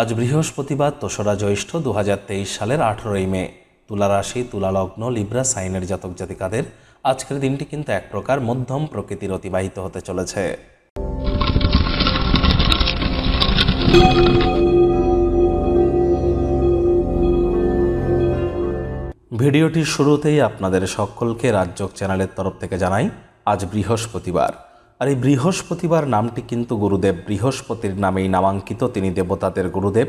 আজ বৃহস্পতিবার দোসরা জ্যৈষ্ঠ দু সালের আঠেরোই মে তুলা রাশি তুলালগ্ন লিব্রা সাইনের জাতক জাতিকাদের আজকের দিনটি কিন্তু এক প্রকার মধ্যম প্রকৃতির অতিবাহিত হতে চলেছে ভিডিওটির শুরুতেই আপনাদের সকলকে রাজ্যক চ্যানেলের তরফ থেকে জানাই আজ বৃহস্পতিবার আর এই বৃহস্পতিবার নামটি কিন্তু গুরুদেব বৃহস্পতির নামেই নামাঙ্কিত তিনি দেবতাদের গুরুদেব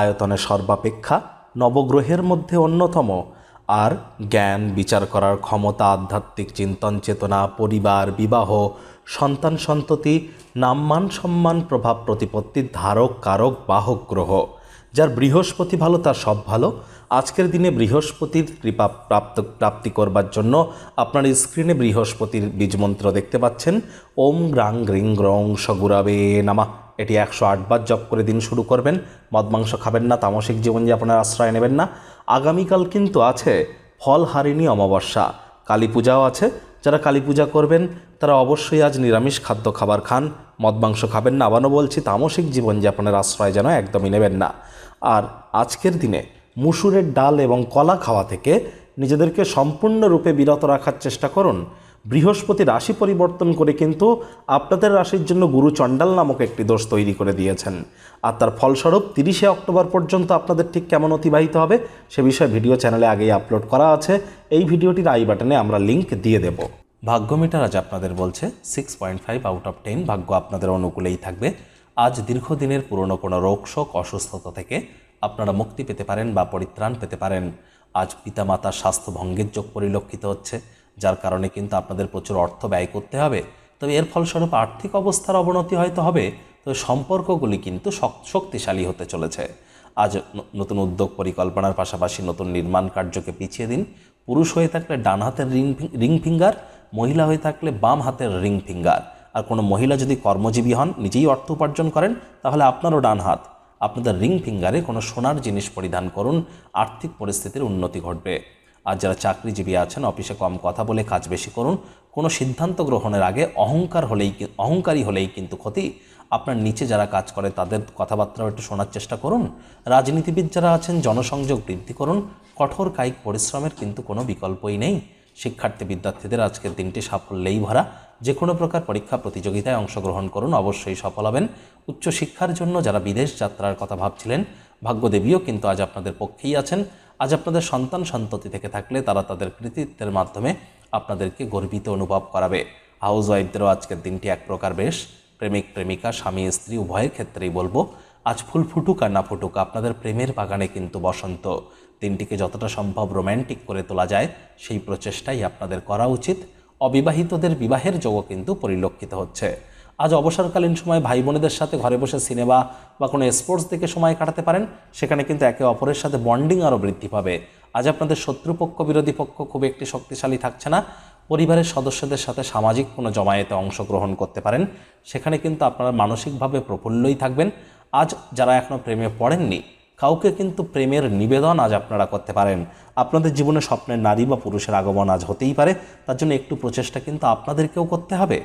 আয়তনে সর্বাপেক্ষা নবগ্রহের মধ্যে অন্যতম আর জ্ঞান বিচার করার ক্ষমতা আধ্যাত্মিক চিন্তন চেতনা পরিবার বিবাহ সন্তান সন্ততি নামমান সম্মান প্রভাব প্রতিপত্তির ধারক কারক বাহক গ্রহ যার বৃহস্পতি ভালো তার সব ভালো আজকের দিনে বৃহস্পতির কৃপা প্রাপ্ত প্রাপ্তি করবার জন্য আপনার স্ক্রিনে বৃহস্পতির বীজমন্ত্র দেখতে পাচ্ছেন ওম গ্রাং গ্রিং গ্রং সগুরাবে নামা এটি একশো আটবার জপ করে দিন শুরু করবেন মদ মাংস খাবেন না তামসিক জীবন যে আপনার আশ্রয় নেবেন না আগামীকাল কিন্তু আছে ফলহারিণী অমাবস্যা কালী পূজাও আছে যারা কালী পূজা করবেন তারা অবশ্যই আজ নিরামিষ খাদ্য খাবার খান মদ মাংস খাবেন না আবারও বলছি তামসিক জীবনযাপনের আশ্রয় যেন একদমই নেবেন না আর আজকের দিনে মুসুরের ডাল এবং কলা খাওয়া থেকে নিজেদেরকে সম্পূর্ণরূপে বিরত রাখার চেষ্টা করুন বৃহস্পতি রাশি পরিবর্তন করে কিন্তু আপনাদের রাশির জন্য গুরু চণ্ডাল নামক একটি দোষ তৈরি করে দিয়েছেন আর তার ফলস্বরূপ তিরিশে অক্টোবর পর্যন্ত আপনাদের ঠিক কেমন অতিবাহিত হবে সে বিষয়ে ভিডিও চ্যানেলে আগেই আপলোড করা আছে এই ভিডিওটির আই বাটনে আমরা লিংক দিয়ে দেব ভাগ্য মিটার আজ আপনাদের বলছে six point five out of ten ভাগ্য আপনাদের অনুকূলেই থাকবে আজ দীর্ঘদিনের পুরনো কোনো রোগশোক অসুস্থতা থেকে আপনারা মুক্তি পেতে পারেন বা পরিত্রাণ পেতে পারেন আজ পিতামাতার স্বাস্থ্য ভঙ্গের যোগ পরিলক্ষিত হচ্ছে যার কারণে কিন্তু আপনাদের প্রচুর অর্থ ব্যয় করতে হবে তবে এর ফলস্বরূপ আর্থিক অবস্থার অবনতি হয়তো হবে তবে সম্পর্কগুলি কিন্তু শক্তিশালী হতে চলেছে আজ নতুন উদ্যোগ পরিকল্পনার পাশাপাশি নতুন নির্মাণ কার্যকে পিছিয়ে দিন পুরুষ হয়ে থাকলে ডান হাতের রিং রিং ফিঙ্গার মহিলা হয়ে থাকলে বাম হাতের রিং ফিঙ্গার আর কোনো মহিলা যদি কর্মজীবী হন নিজেই অর্থ উপার্জন করেন তাহলে আপনারও ডান হাত আপনাদের রিং ফিঙ্গারে কোনো সোনার জিনিস পরিধান করুন আর্থিক পরিস্থিতির উন্নতি ঘটবে আর যারা চাকরিজীবী আছেন অফিসে কম কথা বলে কাজ বেশি করুন কোনো সিদ্ধান্ত গ্রহণের আগে অহংকার হলেই অহংকারী হলেই কিন্তু ক্ষতি আপনার নিচে যারা কাজ করে তাদের কথাবার্তাও একটু শোনার চেষ্টা করুন রাজনীতিবিদ যারা আছেন জনসংযোগ বৃদ্ধি করুন কঠোর কায়িক পরিশ্রমের কিন্তু কোনো বিকল্পই নেই শিক্ষার্থী বিদ্যার্থীদের আজকের দিনটি সাফল্যেই ভরা যে কোনো প্রকার পরীক্ষা প্রতিযোগিতায় অংশগ্রহণ করুন অবশ্যই সফল হবেন উচ্চশিক্ষার জন্য যারা বিদেশ যাত্রার কথা ভাবছিলেন ভাগ্যদেবীও কিন্তু আজ আপনাদের পক্ষেই আছেন আজ আপনাদের সন্তান সন্ততি থেকে থাকলে তারা তাদের কৃতিত্বের মাধ্যমে আপনাদেরকে গর্বিত অনুভব করাবে হাউস ওয়াইফদেরও আজকের দিনটি এক প্রকার বেশ প্রেমিক প্রেমিকা স্বামী স্ত্রী উভয়ের ক্ষেত্রেই বলবো আজ ফুল ফুটুক আর না ফুটুক আপনাদের প্রেমের বাগানে কিন্তু বসন্ত দিনটিকে যতটা সম্ভব রোম্যান্টিক করে তোলা যায় সেই প্রচেষ্টাই আপনাদের করা উচিত অবিবাহিতদের বিবাহের যোগও কিন্তু পরিলক্ষিত হচ্ছে আজ অবসরকালীন সময় ভাই বোনেদের সাথে ঘরে বসে সিনেমা বা কোনো স্পোর্টস দেখে সময় কাটাতে পারেন সেখানে কিন্তু একে অপরের সাথে বন্ডিং আরও বৃদ্ধি পাবে আজ আপনাদের শত্রুপক্ষ বিরোধী পক্ষ খুব একটি শক্তিশালী থাকছে না পরিবারের সদস্যদের সাথে সামাজিক কোনো জমায়েতে অংশগ্রহণ করতে পারেন সেখানে কিন্তু আপনারা মানসিকভাবে প্রফুল্লই থাকবেন আজ যারা এখনও প্রেমে পড়েননি কাউকে কিন্তু প্রেমের নিবেদন আজ আপনারা করতে পারেন আপনাদের জীবনে স্বপ্নের নারী বা পুরুষের আগমন আজ হতেই পারে তার জন্য একটু প্রচেষ্টা কিন্তু আপনাদেরকেও করতে হবে